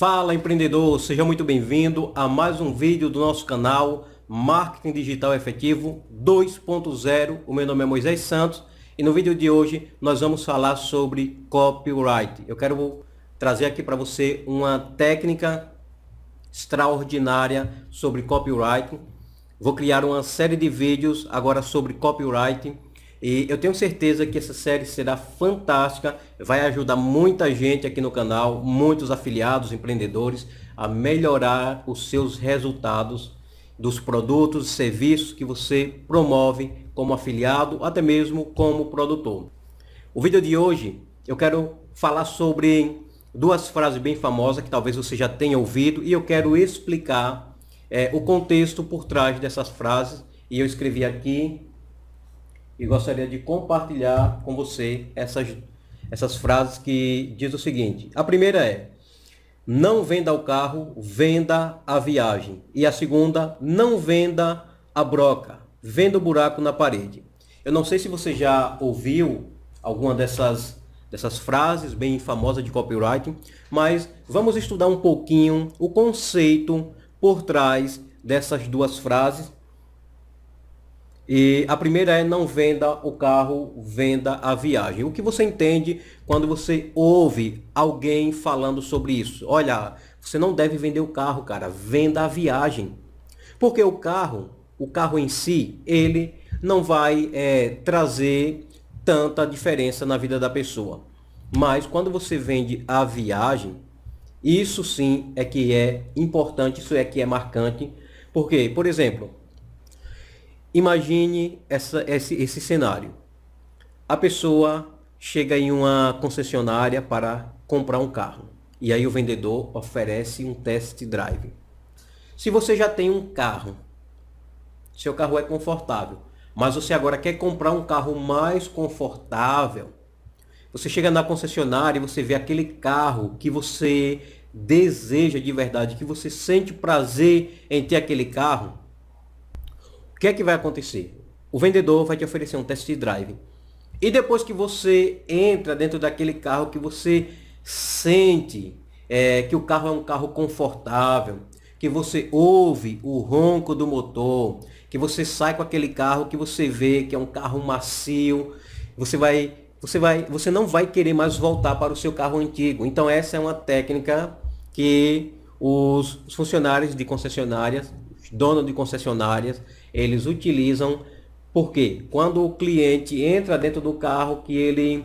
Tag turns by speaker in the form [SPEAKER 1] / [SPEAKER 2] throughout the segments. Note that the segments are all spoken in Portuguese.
[SPEAKER 1] Fala empreendedor, seja muito bem-vindo a mais um vídeo do nosso canal Marketing Digital Efetivo 2.0. O meu nome é Moisés Santos e no vídeo de hoje nós vamos falar sobre copyright. Eu quero trazer aqui para você uma técnica extraordinária sobre copyright. Vou criar uma série de vídeos agora sobre copyright e eu tenho certeza que essa série será fantástica, vai ajudar muita gente aqui no canal, muitos afiliados, empreendedores, a melhorar os seus resultados dos produtos e serviços que você promove como afiliado, até mesmo como produtor. O vídeo de hoje eu quero falar sobre duas frases bem famosas que talvez você já tenha ouvido e eu quero explicar é, o contexto por trás dessas frases e eu escrevi aqui e gostaria de compartilhar com você essas, essas frases que diz o seguinte. A primeira é, não venda o carro, venda a viagem. E a segunda, não venda a broca, venda o buraco na parede. Eu não sei se você já ouviu alguma dessas dessas frases bem famosas de copywriting, mas vamos estudar um pouquinho o conceito por trás dessas duas frases e a primeira é não venda o carro, venda a viagem. O que você entende quando você ouve alguém falando sobre isso? Olha, você não deve vender o carro, cara, venda a viagem. Porque o carro, o carro em si, ele não vai é, trazer tanta diferença na vida da pessoa. Mas quando você vende a viagem, isso sim é que é importante, isso é que é marcante. Porque, por exemplo, Imagine essa, esse, esse cenário. A pessoa chega em uma concessionária para comprar um carro. E aí o vendedor oferece um test drive. Se você já tem um carro, seu carro é confortável, mas você agora quer comprar um carro mais confortável, você chega na concessionária e você vê aquele carro que você deseja de verdade, que você sente prazer em ter aquele carro, que é que vai acontecer? O vendedor vai te oferecer um test drive. E depois que você entra dentro daquele carro que você sente é, que o carro é um carro confortável, que você ouve o ronco do motor, que você sai com aquele carro que você vê que é um carro macio, você vai, você vai, você não vai querer mais voltar para o seu carro antigo. Então essa é uma técnica que os, funcionários de concessionárias, donos de concessionárias, eles utilizam porque quando o cliente entra dentro do carro que ele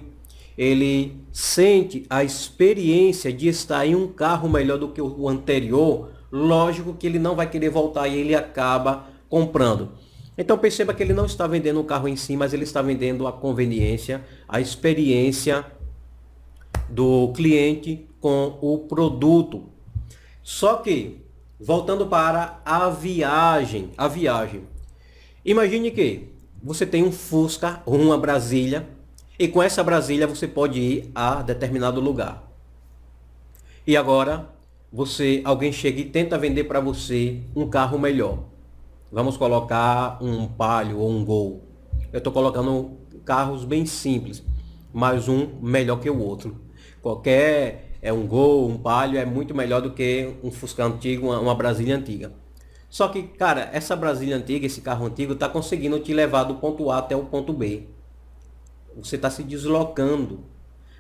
[SPEAKER 1] ele sente a experiência de estar em um carro melhor do que o anterior, lógico que ele não vai querer voltar e ele acaba comprando. Então perceba que ele não está vendendo o carro em si, mas ele está vendendo a conveniência, a experiência do cliente com o produto. Só que voltando para a viagem, a viagem Imagine que você tem um Fusca ou uma Brasília e com essa Brasília você pode ir a determinado lugar. E agora você, alguém chega e tenta vender para você um carro melhor. Vamos colocar um Palio ou um Gol. Eu estou colocando carros bem simples, mas um melhor que o outro. Qualquer é um Gol, um Palio é muito melhor do que um Fusca antigo, uma, uma Brasília antiga. Só que, cara, essa Brasília antiga, esse carro antigo, está conseguindo te levar do ponto A até o ponto B. Você está se deslocando.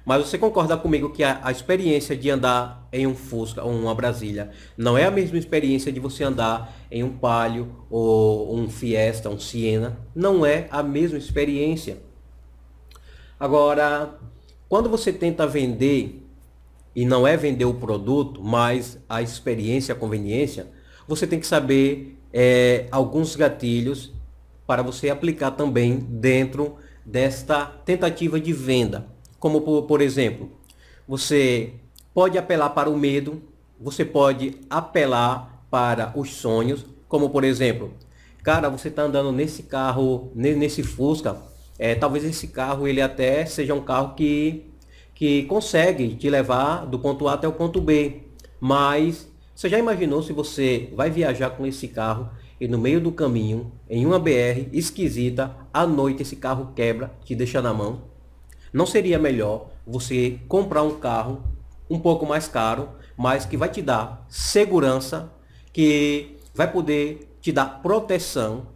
[SPEAKER 1] Mas você concorda comigo que a, a, experiência de andar em um Fusca ou uma Brasília não é a mesma experiência de você andar em um Palio ou um Fiesta, um Siena? Não é a mesma experiência. Agora, quando você tenta vender, e não é vender o produto, mas a experiência, a conveniência, você tem que saber é, alguns gatilhos para você aplicar também dentro desta tentativa de venda. Como, por, por exemplo, você pode apelar para o medo, você pode apelar para os sonhos, como por exemplo, cara, você está andando nesse carro, nesse Fusca, é, talvez esse carro ele até seja um carro que, que consegue te levar do ponto A até o ponto B, mas você já imaginou se você vai viajar com esse carro e no meio do caminho, em uma BR esquisita, à noite esse carro quebra, te deixa na mão? Não seria melhor você comprar um carro um pouco mais caro, mas que vai te dar segurança, que vai poder te dar proteção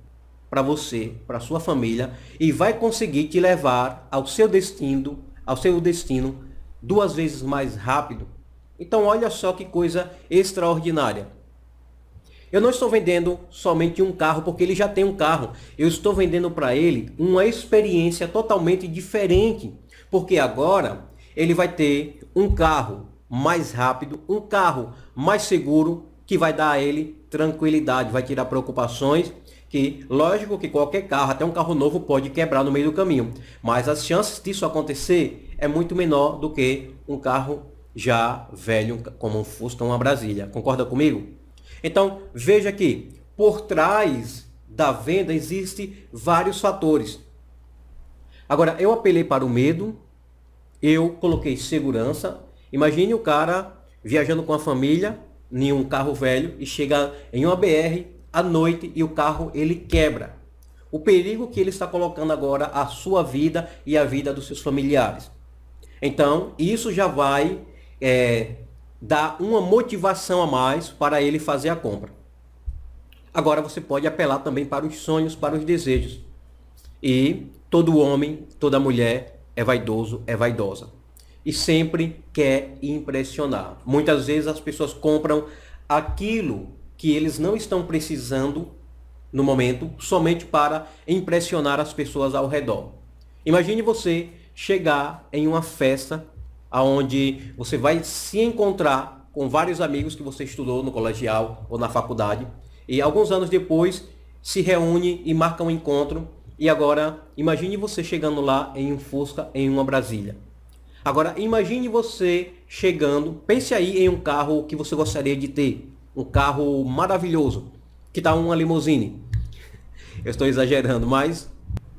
[SPEAKER 1] para você, para sua família e vai conseguir te levar ao seu destino, ao seu destino duas vezes mais rápido então olha só que coisa extraordinária. Eu não estou vendendo somente um carro, porque ele já tem um carro. Eu estou vendendo para ele uma experiência totalmente diferente. Porque agora ele vai ter um carro mais rápido, um carro mais seguro, que vai dar a ele tranquilidade, vai tirar preocupações. Que lógico que qualquer carro, até um carro novo, pode quebrar no meio do caminho. Mas as chances disso acontecer é muito menor do que um carro já velho como um Fusca, uma Brasília. Concorda comigo? Então, veja que por trás da venda existem vários fatores. Agora, eu apelei para o medo, eu coloquei segurança. Imagine o cara viajando com a família em um carro velho e chega em uma BR à noite e o carro ele quebra. O perigo que ele está colocando agora a sua vida e a vida dos seus familiares. Então, isso já vai é, dá uma motivação a mais para ele fazer a compra. Agora você pode apelar também para os sonhos, para os desejos. E todo homem, toda mulher é vaidoso, é vaidosa. E sempre quer impressionar. Muitas vezes as pessoas compram aquilo que eles não estão precisando no momento, somente para impressionar as pessoas ao redor. Imagine você chegar em uma festa aonde você vai se encontrar com vários amigos que você estudou no colegial ou na faculdade e alguns anos depois se reúne e marca um encontro e agora imagine você chegando lá em um Fusca em uma Brasília. Agora imagine você chegando, pense aí em um carro que você gostaria de ter, um carro maravilhoso, que está uma limousine? Eu estou exagerando, mas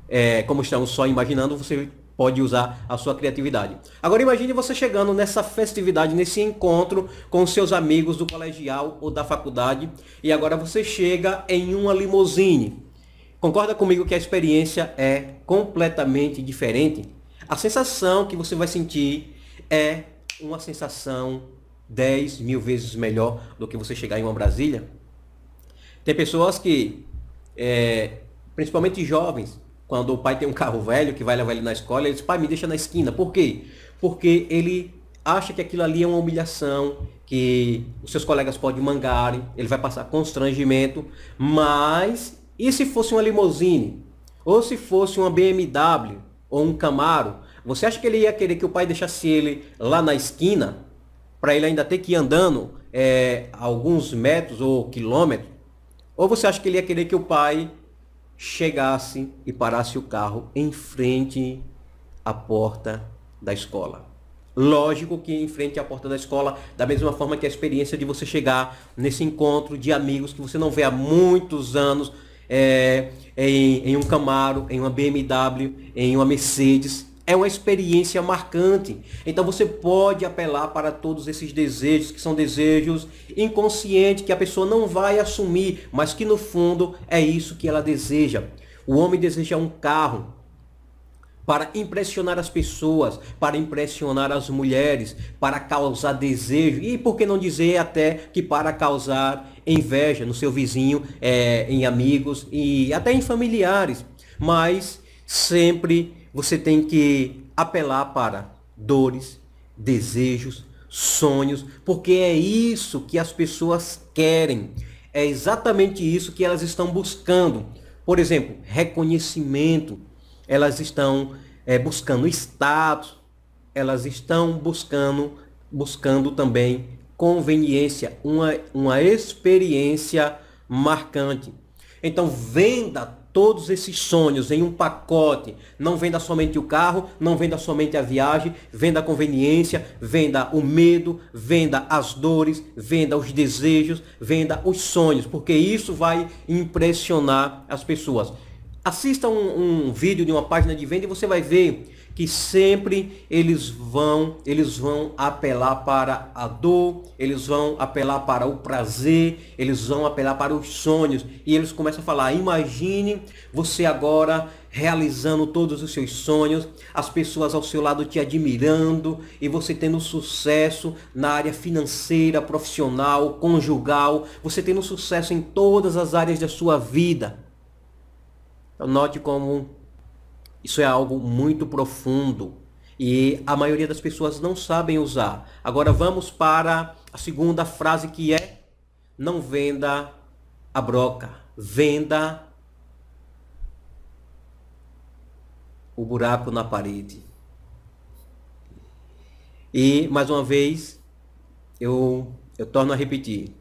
[SPEAKER 1] é, como estamos só imaginando, você pode usar a sua criatividade. Agora imagine você chegando nessa festividade, nesse encontro com seus amigos do colegial ou da faculdade, e agora você chega em uma limusine. Concorda comigo que a experiência é completamente diferente? A sensação que você vai sentir é uma sensação 10 mil vezes melhor do que você chegar em uma Brasília. Tem pessoas que, é, principalmente jovens, quando o pai tem um carro velho que vai levar ele na escola, ele diz, pai, me deixa na esquina. Por quê? Porque ele acha que aquilo ali é uma humilhação, que os seus colegas podem mangarem, ele vai passar constrangimento, mas e se fosse uma limousine? Ou se fosse uma BMW ou um Camaro? Você acha que ele ia querer que o pai deixasse ele lá na esquina para ele ainda ter que ir andando é, alguns metros ou quilômetros? Ou você acha que ele ia querer que o pai chegasse e parasse o carro em frente à porta da escola. Lógico que em frente à porta da escola, da mesma forma que a experiência de você chegar nesse encontro de amigos que você não vê há muitos anos é, em, em um Camaro, em uma BMW, em uma Mercedes, é uma experiência marcante. Então você pode apelar para todos esses desejos, que são desejos inconscientes, que a pessoa não vai assumir, mas que no fundo é isso que ela deseja. O homem deseja um carro para impressionar as pessoas, para impressionar as mulheres, para causar desejo e, por que não dizer, até que para causar inveja no seu vizinho, é, em amigos e até em familiares. Mas sempre você tem que apelar para dores, desejos, sonhos, porque é isso que as pessoas querem. É exatamente isso que elas estão buscando. Por exemplo, reconhecimento. Elas estão é, buscando status. Elas estão buscando, buscando também conveniência, uma, uma experiência marcante. Então venda todos esses sonhos em um pacote. Não venda somente o carro, não venda somente a viagem, venda a conveniência, venda o medo, venda as dores, venda os desejos, venda os sonhos, porque isso vai impressionar as pessoas. Assista um, um vídeo de uma página de venda e você vai ver que sempre eles vão, eles vão apelar para a dor, eles vão apelar para o prazer, eles vão apelar para os sonhos e eles começam a falar: "Imagine você agora realizando todos os seus sonhos, as pessoas ao seu lado te admirando e você tendo sucesso na área financeira, profissional, conjugal, você tendo sucesso em todas as áreas da sua vida." Então, note como isso é algo muito profundo e a maioria das pessoas não sabem usar. Agora vamos para a segunda frase que é: não venda a broca, venda o buraco na parede. E mais uma vez, eu, eu torno a repetir.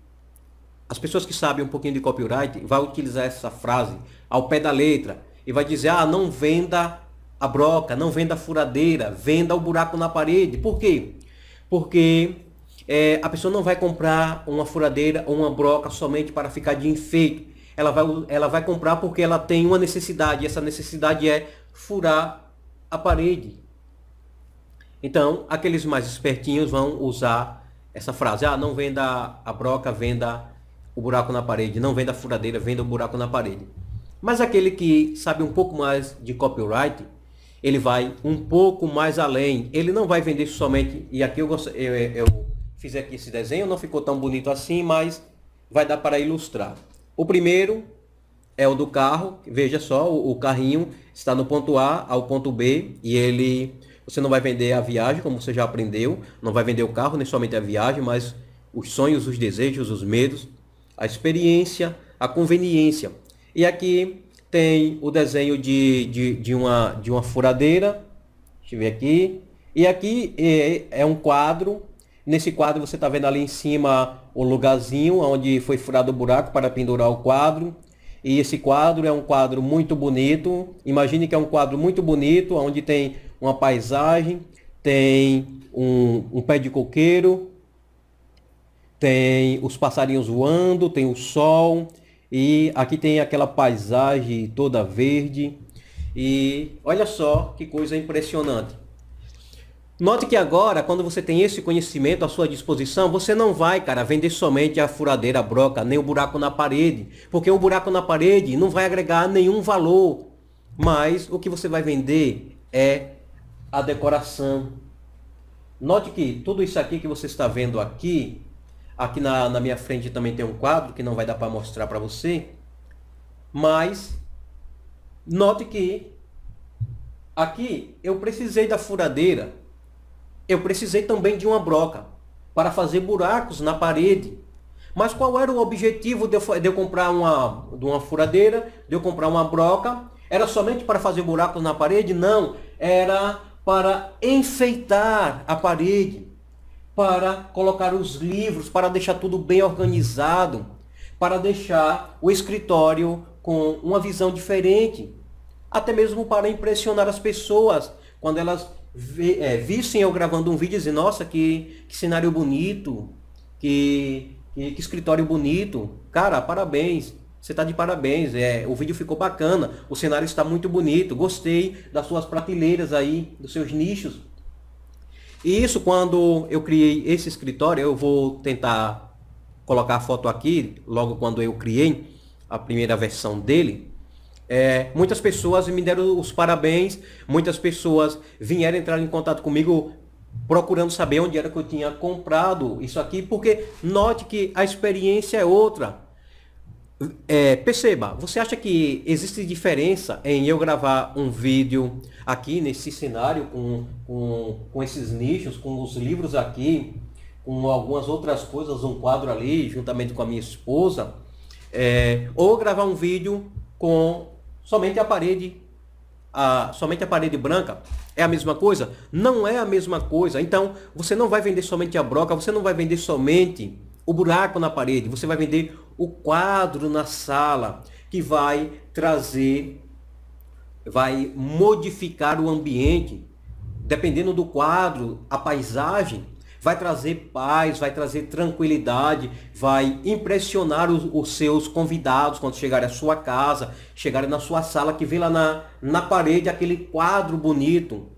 [SPEAKER 1] As pessoas que sabem um pouquinho de copyright vão utilizar essa frase ao pé da letra e vai dizer: ah, não venda a broca, não venda a furadeira, venda o buraco na parede. Por quê? Porque é, a pessoa não vai comprar uma furadeira ou uma broca somente para ficar de enfeite. Ela vai, ela vai comprar porque ela tem uma necessidade. E essa necessidade é furar a parede. Então, aqueles mais espertinhos vão usar essa frase: ah, não venda a broca, venda o buraco na parede. Não venda a furadeira, venda o buraco na parede. Mas aquele que sabe um pouco mais de copyright, ele vai um pouco mais além. Ele não vai vender somente. E aqui eu, eu, eu fiz aqui esse desenho, não ficou tão bonito assim, mas vai dar para ilustrar. O primeiro é o do carro. Veja só, o, o carrinho está no ponto A ao ponto B e ele você não vai vender a viagem, como você já aprendeu, não vai vender o carro, nem somente a viagem, mas os sonhos, os desejos, os medos, a experiência, a conveniência. E aqui tem o desenho de, de, de, uma, de uma furadeira. Deixa eu ver aqui. E aqui é, é um quadro. Nesse quadro você está vendo ali em cima o lugarzinho onde foi furado o buraco para pendurar o quadro. E esse quadro é um quadro muito bonito. Imagine que é um quadro muito bonito, onde tem uma paisagem, tem um, um pé de coqueiro, tem os passarinhos voando, tem o sol, e aqui tem aquela paisagem toda verde. E olha só que coisa impressionante. Note que agora, quando você tem esse conhecimento à sua disposição, você não vai, cara, vender somente a furadeira a broca, nem o buraco na parede, porque o buraco na parede não vai agregar nenhum valor. Mas o que você vai vender é a decoração. Note que tudo isso aqui que você está vendo aqui Aqui na, na minha frente também tem um quadro que não vai dar para mostrar para você. Mas note que aqui eu precisei da furadeira. Eu precisei também de uma broca para fazer buracos na parede. Mas qual era o objetivo de eu, de eu comprar uma, de uma furadeira, de eu comprar uma broca? Era somente para fazer buracos na parede? Não, era para enfeitar a parede para colocar os livros, para deixar tudo bem organizado, para deixar o escritório com uma visão diferente, até mesmo para impressionar as pessoas quando elas é, vissem eu gravando um vídeo e dizem, nossa, que, que cenário bonito, que, que, que, escritório bonito. Cara, parabéns. Você está de parabéns. É, o vídeo ficou bacana. O cenário está muito bonito. Gostei das suas prateleiras aí, dos seus nichos. E isso quando eu criei esse escritório, eu vou tentar colocar a foto aqui, logo quando eu criei a primeira versão dele. É, muitas pessoas me deram os parabéns, muitas pessoas vieram entrar em contato comigo procurando saber onde era que eu tinha comprado isso aqui, porque note que a experiência é outra. É, perceba, você acha que existe diferença em eu gravar um vídeo aqui nesse cenário com, com, com esses nichos, com os livros aqui, com algumas outras coisas, um quadro ali, juntamente com a minha esposa, é, ou gravar um vídeo com somente a parede, a, somente a parede branca? É a mesma coisa? Não é a mesma coisa. Então, você não vai vender somente a broca, você não vai vender somente o buraco na parede, você vai vender o quadro na sala que vai trazer, vai modificar o ambiente, dependendo do quadro, a paisagem, vai trazer paz, vai trazer tranquilidade, vai impressionar os, os, seus convidados quando chegarem à sua casa, chegarem na sua sala, que vê lá na, na parede aquele quadro bonito,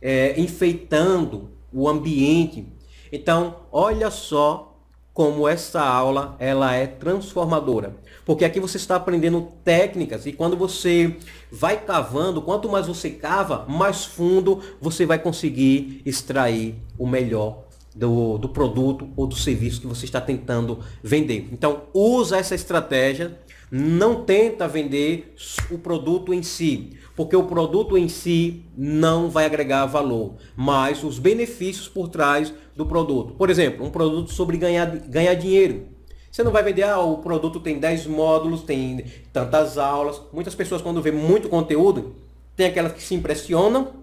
[SPEAKER 1] é, enfeitando o ambiente. Então, olha só como essa aula ela é transformadora. Porque aqui você está aprendendo técnicas e quando você vai cavando, quanto mais você cava, mais fundo você vai conseguir extrair o melhor do, do produto ou do serviço que você está tentando vender. Então, usa essa estratégia não tenta vender o produto em si, porque o produto em si não vai agregar valor, mas os benefícios por trás do produto. Por exemplo, um produto sobre ganhar, ganhar dinheiro. Você não vai vender, ah, o produto tem 10 módulos, tem tantas aulas. Muitas pessoas quando vê muito conteúdo, tem aquelas que se impressionam,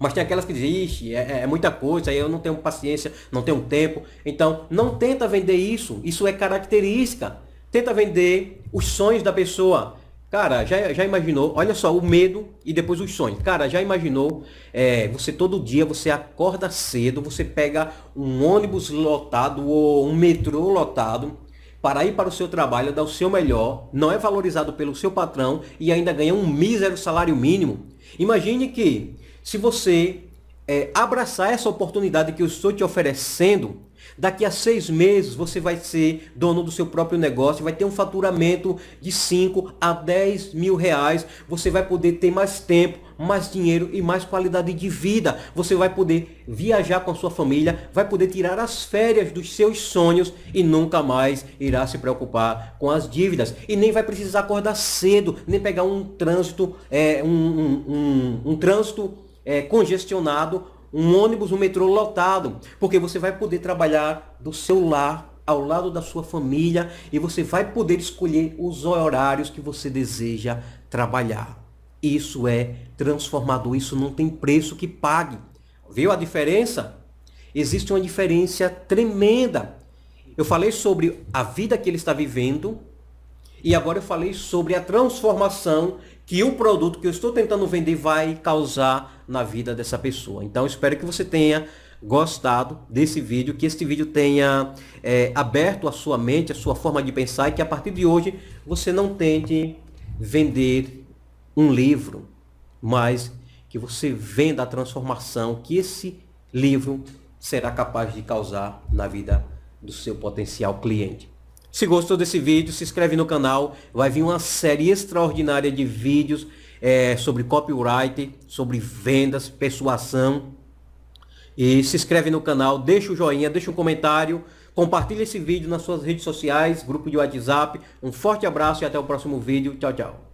[SPEAKER 1] mas tem aquelas que dizem, ixi, é, é, é muita coisa, eu não tenho paciência, não tenho tempo. Então, não tenta vender isso, isso é característica. Tenta vender os sonhos da pessoa. Cara, já, já imaginou? Olha só, o medo e depois os sonhos. Cara, já imaginou? É, você todo dia, você acorda cedo, você pega um ônibus lotado ou um metrô lotado para ir para o seu trabalho, dar o seu melhor, não é valorizado pelo seu patrão e ainda ganha um mísero salário mínimo. Imagine que se você é, abraçar essa oportunidade que eu estou te oferecendo, Daqui a seis meses você vai ser dono do seu próprio negócio, vai ter um faturamento de 5 a 10 mil reais. Você vai poder ter mais tempo, mais dinheiro e mais qualidade de vida. Você vai poder viajar com a sua família, vai poder tirar as férias dos seus sonhos e nunca mais irá se preocupar com as dívidas. E nem vai precisar acordar cedo, nem pegar um trânsito, é, um, um, um, um trânsito é, congestionado um ônibus, um metrô lotado, porque você vai poder trabalhar do seu lar, ao lado da sua família, e você vai poder escolher os horários que você deseja trabalhar. Isso é transformador, isso não tem preço que pague. Viu a diferença? Existe uma diferença tremenda. Eu falei sobre a vida que ele está vivendo e agora eu falei sobre a transformação que o produto que eu estou tentando vender vai causar na vida dessa pessoa. Então espero que você tenha gostado desse vídeo, que este vídeo tenha é, aberto a sua mente, a sua forma de pensar e que a partir de hoje você não tente vender um livro, mas que você venda a transformação que esse livro será capaz de causar na vida do seu potencial cliente. Se gostou desse vídeo, se inscreve no canal. Vai vir uma série extraordinária de vídeos é, sobre copyright, sobre vendas, persuasão. E se inscreve no canal, deixa o joinha, deixa um comentário, compartilha esse vídeo nas suas redes sociais, grupo de WhatsApp. Um forte abraço e até o próximo vídeo. Tchau, tchau.